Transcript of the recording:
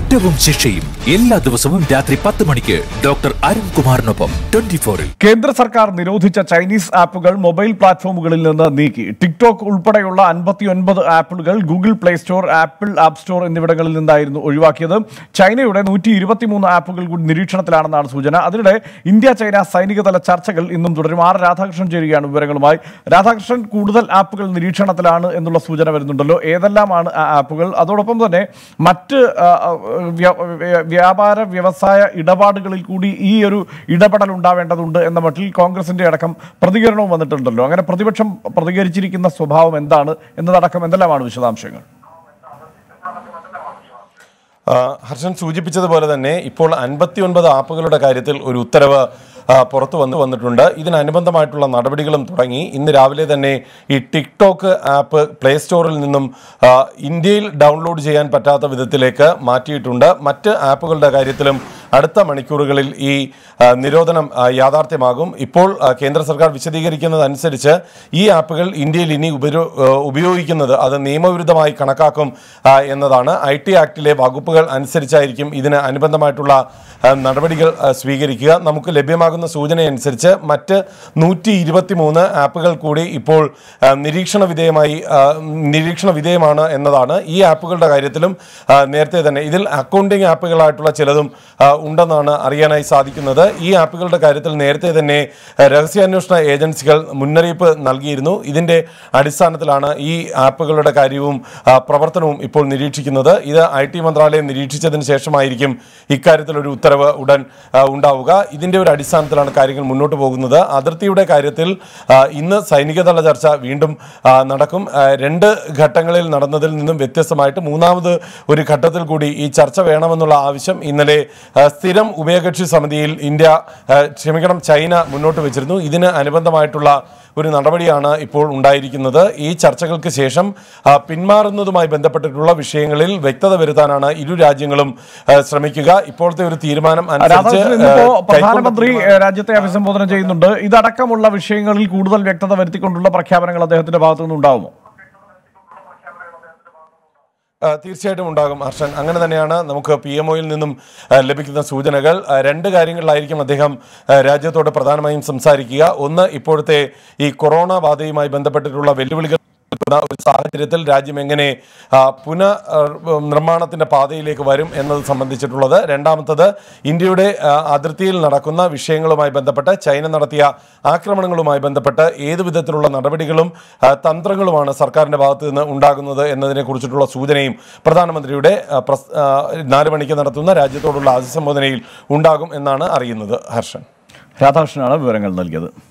കുറ്റവും ശിക്ഷയും എല്ലാ ദിവസവും രാത്രി പത്ത് മണിക്ക് ഡോക്ടർ കുമാറിനൊപ്പം ട്വന്റി ഫോറിൽ കേന്ദ്ര സർക്കാർ നിരോധിച്ച ചൈനീസ് ആപ്പുകൾ മൊബൈൽ പ്ലാറ്റ്ഫോമുകളിൽ നിന്ന് നീക്കി ടിക്ടോക്ക് ഉൾപ്പെടെയുള്ള അൻപത്തിയൊൻപത് ആപ്പുകൾ Google Play Store Apple app store എന്നിവിടങ്ങളിൽ നിന്നായിരുന്നു ഒഴിവാക്കിയത് ചൈനയുടെ നൂറ്റി ഇരുപത്തിമൂന്ന് ആപ്പുകൾ കൂടി നിരീക്ഷണത്തിലാണെന്നാണ് സൂചന അതിനിടെ ഇന്ത്യ ചൈന സൈനികതല ചർച്ചകൾ ഇന്നും തുടരും ആർ രാധാകൃഷ്ണൻ ചേരുകയാണ് വിവരങ്ങളുമായി രാധാകൃഷ്ണൻ കൂടുതൽ ആപ്പുകൾ നിരീക്ഷണത്തിലാണ് എന്നുള്ള സൂചന വരുന്നുണ്ടല്ലോ ഏതെല്ലാമാണ് ആ ആപ്പുകൾ അതോടൊപ്പം തന്നെ മറ്റ് വ്യാപാര വ്യവസായ ഇടപാടുകളിൽ കൂടി ഈ ഒരു ഇടപെടൽ ഉണ്ടാവേണ്ടതുണ്ട് എന്ന മട്ടിൽ കോൺഗ്രസിന്റെ അടക്കം പ്രതികരണവും വന്നിട്ടുണ്ടല്ലോ അങ്ങനെ പ്രതിപക്ഷം പ്രതികരിച്ചിരിക്കുന്ന സ്വഭാവം എന്താണ് എന്നതടക്കം എന്തെല്ലാമാണ് വിശദാംശങ്ങൾ ഹർഷൻ സൂചിപ്പിച്ചതുപോലെ തന്നെ ഇപ്പോൾ അൻപത്തി ഒൻപത് ആപ്പുകളുടെ കാര്യത്തിൽ ഒരു ഉത്തരവ് പുറത്തു വന്ന് വന്നിട്ടുണ്ട് ഇതിനനുബന്ധമായിട്ടുള്ള നടപടികളും തുടങ്ങി ഇന്ന് രാവിലെ തന്നെ ഈ ടിക്ടോക്ക് ആപ്പ് പ്ലേ സ്റ്റോറിൽ നിന്നും ഇന്ത്യയിൽ ഡൗൺലോഡ് ചെയ്യാൻ പറ്റാത്ത വിധത്തിലേക്ക് മാറ്റിയിട്ടുണ്ട് മറ്റ് ആപ്പുകളുടെ കാര്യത്തിലും അടുത്ത മണിക്കൂറുകളിൽ ഈ നിരോധനം യാഥാർത്ഥ്യമാകും ഇപ്പോൾ കേന്ദ്ര സർക്കാർ വിശദീകരിക്കുന്നതനുസരിച്ച് ഈ ആപ്പുകൾ ഇന്ത്യയിൽ ഇനി ഉപയോഗിക്കുന്നത് അത് നിയമവിരുദ്ധമായി കണക്കാക്കും എന്നതാണ് ഐ ടി ആക്ടിലെ വകുപ്പുകൾ അനുസരിച്ചായിരിക്കും ഇതിന് അനുബന്ധമായിട്ടുള്ള നടപടികൾ സ്വീകരിക്കുക നമുക്ക് ലഭ്യമാകുന്ന സൂചനയനുസരിച്ച് മറ്റ് നൂറ്റി ഇരുപത്തി മൂന്ന് ആപ്പുകൾ കൂടി ഇപ്പോൾ നിരീക്ഷണ വിധേയമായി നിരീക്ഷണ വിധേയമാണ് എന്നതാണ് ഈ ആപ്പുകളുടെ കാര്യത്തിലും നേരത്തെ തന്നെ ഇതിൽ അക്കൗണ്ടിംഗ് ആപ്പുകളായിട്ടുള്ള ചിലതും ഉണ്ടെന്നാണ് അറിയാനായി സാധിക്കുന്നത് ഈ ആപ്പുകളുടെ കാര്യത്തിൽ നേരത്തെ തന്നെ രഹസ്യാന്വേഷണ ഏജൻസികൾ മുന്നറിയിപ്പ് നൽകിയിരുന്നു ഇതിന്റെ അടിസ്ഥാനത്തിലാണ് ഈ ആപ്പുകളുടെ കാര്യവും പ്രവർത്തനവും ഇപ്പോൾ നിരീക്ഷിക്കുന്നത് ഇത് ഐ ടി മന്ത്രാലയം നിരീക്ഷിച്ചതിന് ശേഷമായിരിക്കും ഇക്കാര്യത്തിൽ ഒരു ഉത്തരവ് ഉടൻ ഉണ്ടാവുക ഇതിന്റെ ഒരു അടിസ്ഥാനത്തിലാണ് കാര്യങ്ങൾ മുന്നോട്ട് പോകുന്നത് അതിർത്തിയുടെ കാര്യത്തിൽ ഇന്ന് സൈനികതല ചർച്ച വീണ്ടും നടക്കും രണ്ട് ഘട്ടങ്ങളിൽ നടന്നതിൽ നിന്നും വ്യത്യസ്തമായിട്ട് മൂന്നാമത് ഒരു ഘട്ടത്തിൽ കൂടി ഈ ചർച്ച വേണമെന്നുള്ള ആവശ്യം ഇന്നലെ സ്ഥിരം ഉഭയകക്ഷി സമിതിയിൽ ഇന്ത്യ ക്ഷമിക്കണം ചൈന മുന്നോട്ട് വെച്ചിരുന്നു ഇതിന് അനുബന്ധമായിട്ടുള്ള ഒരു നടപടിയാണ് ഇപ്പോൾ ഉണ്ടായിരിക്കുന്നത് ഈ ചർച്ചകൾക്ക് ശേഷം പിന്മാറുന്നതുമായി ബന്ധപ്പെട്ടിട്ടുള്ള വിഷയങ്ങളിൽ വ്യക്തത വരുത്താനാണ് ഇരു രാജ്യങ്ങളും ശ്രമിക്കുക ഇപ്പോഴത്തെ ഒരു തീരുമാനം അനുസരിച്ച് പ്രധാനമന്ത്രി രാജ്യത്തെ അഭിസംബോധന ചെയ്യുന്നുണ്ട് ഇതടക്കമുള്ള വിഷയങ്ങളിൽ കൂടുതൽ വ്യക്തത വരുത്തിക്കൊണ്ടുള്ള പ്രഖ്യാപനങ്ങൾ അദ്ദേഹത്തിന്റെ ഭാഗത്തു നിന്നുണ്ടാവുമോ തീർച്ചയായിട്ടും ഉണ്ടാകും ഹർഷൻ അങ്ങനെ തന്നെയാണ് നമുക്ക് പി എം ഒയിൽ നിന്നും ലഭിക്കുന്ന സൂചനകൾ രണ്ട് കാര്യങ്ങളിലായിരിക്കും അദ്ദേഹം രാജ്യത്തോട് പ്രധാനമായും സംസാരിക്കുക ഒന്ന് ഇപ്പോഴത്തെ ഈ കൊറോണ ബാധയുമായി ബന്ധപ്പെട്ടിട്ടുള്ള വെല്ലുവിളികൾ നിൽക്കുന്ന ഒരു സാഹചര്യത്തിൽ രാജ്യം എങ്ങനെ പുനഃ നിർമ്മാണത്തിൻ്റെ പാതയിലേക്ക് വരും എന്നത് സംബന്ധിച്ചിട്ടുള്ളത് രണ്ടാമത്തത് ഇന്ത്യയുടെ അതിർത്തിയിൽ നടക്കുന്ന വിഷയങ്ങളുമായി ബന്ധപ്പെട്ട് ചൈന നടത്തിയ ആക്രമണങ്ങളുമായി ബന്ധപ്പെട്ട് ഏത് വിധത്തിലുള്ള നടപടികളും തന്ത്രങ്ങളുമാണ് സർക്കാരിൻ്റെ ഭാഗത്തു നിന്ന് ഉണ്ടാകുന്നത് എന്നതിനെ കുറിച്ചിട്ടുള്ള സൂചനയും പ്രധാനമന്ത്രിയുടെ നാല് മണിക്ക് നടത്തുന്ന രാജ്യത്തോടുള്ള അഭിസംബോധനയിൽ ഉണ്ടാകും എന്നാണ് അറിയുന്നത് ഹർഷൻ രാധാകൃഷ്ണനാണ് വിവരങ്ങൾ നൽകിയത്